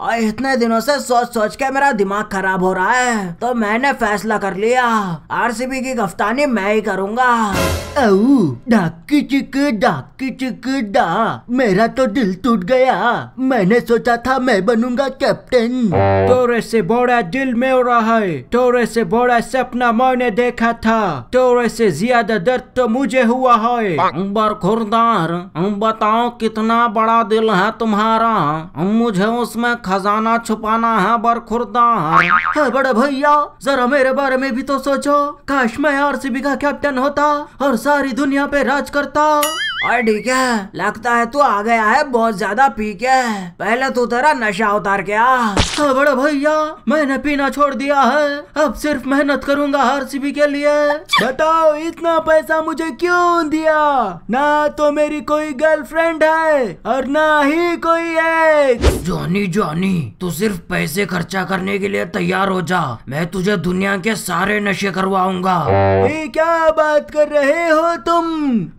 और इतने दिनों से सोच सोच के मेरा दिमाग खराब हो रहा है तो मैंने फैसला कर लिया आरसीबी की कफ्तानी मैं ही करूँगा डाकी चिक डाकी चिक डा मेरा तो दिल टूट गया मैंने सोचा था मैं बनूंगा कैप्टन तोरे से बड़ा दिल में रहा है तोरे से बड़ा सपना मैंने देखा था तोरे से ज्यादा दर्द तो मुझे हुआ है अंबर खुरदार बताओ कितना बड़ा दिल है तुम्हारा मुझे उसमें खजाना छुपाना है बर खुरदार है बड़े भैया जरा मेरे बारे में भी तो सोचो काश मैं आरसीबी का कैप्टन होता और सारी दुनिया पे राज करता और ठीक है लगता है तू आ गया है बहुत ज्यादा पी के पहले तू तेरा नशा उतार के आ हाँ बड़ा भैया मैंने पीना छोड़ दिया है अब सिर्फ मेहनत करूंगा सीबी के लिए बताओ इतना पैसा मुझे क्यों दिया ना तो मेरी कोई गर्लफ्रेंड है और ना ही कोई है जॉनी जॉनी तू सिर्फ पैसे खर्चा करने के लिए तैयार हो जा मैं तुझे दुनिया के सारे नशे करवाऊंगा क्या बात कर रहे हो तुम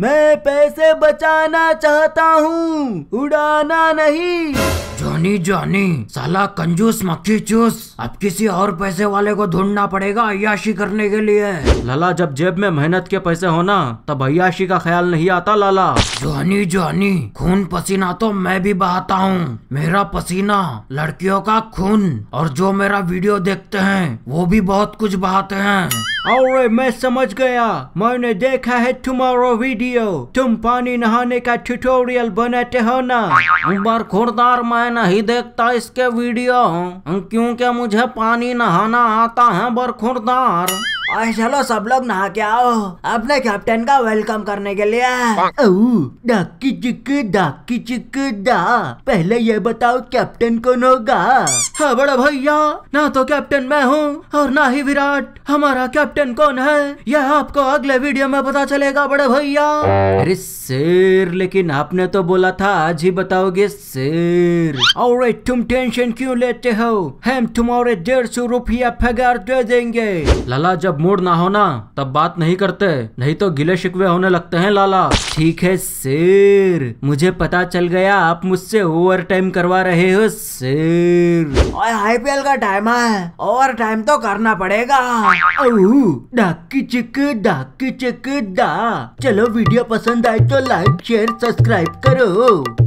मैं पैसे बचाना चाहता हूँ उड़ाना नहीं जानी जानी साला कंजूस मक्खी चूस अब किसी और पैसे वाले को ढूंढना पड़ेगा अयाशी करने के लिए लाला जब जेब में मेहनत के पैसे होना तब अयाशी का ख्याल नहीं आता लाला जानी जानी खून पसीना तो मैं भी बहाता हूँ मेरा पसीना लड़कियों का खून और जो मेरा वीडियो देखते हैं वो भी बहुत कुछ बहाते हैं और मैं समझ गया मैंने देखा है तुम्हारा वीडियो तुम पानी नहाने का ट्यूटोरियल बनाते हो ना उम्र खुरदार मैं नहीं देखता इसके वीडियो क्योंकि मुझे पानी नहाना आता है बरखुरदार और चलो सब लोग नहा के आओ अपने कैप्टन का वेलकम करने के लिए डाकी चिक डाकी चिक डा पहले ये बताओ कैप्टन कौन होगा हाँ बड़ा भैया ना तो कैप्टन मैं हूँ और ना ही विराट हमारा कैप्टन कौन है यह आपको अगले वीडियो में पता चलेगा बड़े भैया अरे शेर लेकिन आपने तो बोला था आज ही बताओगे शेर और तुम टेंशन क्यों लेते हो हम तुम्हारे डेढ़ सौ रुपया पगार दे देंगे लाला जब जब मूड ना हो ना तब बात नहीं करते नहीं तो गिले शिकवे होने लगते हैं लाला ठीक है शेर मुझे पता चल गया आप मुझसे ओवर टाइम करवा रहे हो शेर और आईपीएल का टाइम है ओवर टाइम तो करना पड़ेगा डाकी चिक डाकी चिक डा चलो वीडियो पसंद आए तो लाइक शेयर सब्सक्राइब करो